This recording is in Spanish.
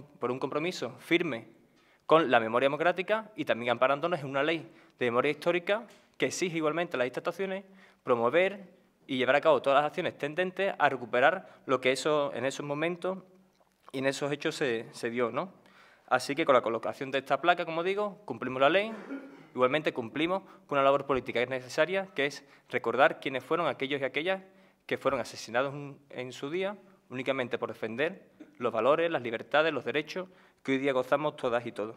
por un compromiso firme con la memoria democrática y también amparándonos en una ley de memoria histórica que exige igualmente a las instituciones promover y llevar a cabo todas las acciones tendentes a recuperar lo que eso, en esos momentos y en esos hechos se, dio. ¿no? Así que con la colocación de esta placa, como digo, cumplimos la ley, igualmente cumplimos con una labor política que es necesaria, que es recordar quiénes fueron aquellos y aquellas que fueron asesinados en su día únicamente por defender los valores, las libertades, los derechos que hoy día gozamos todas y todos.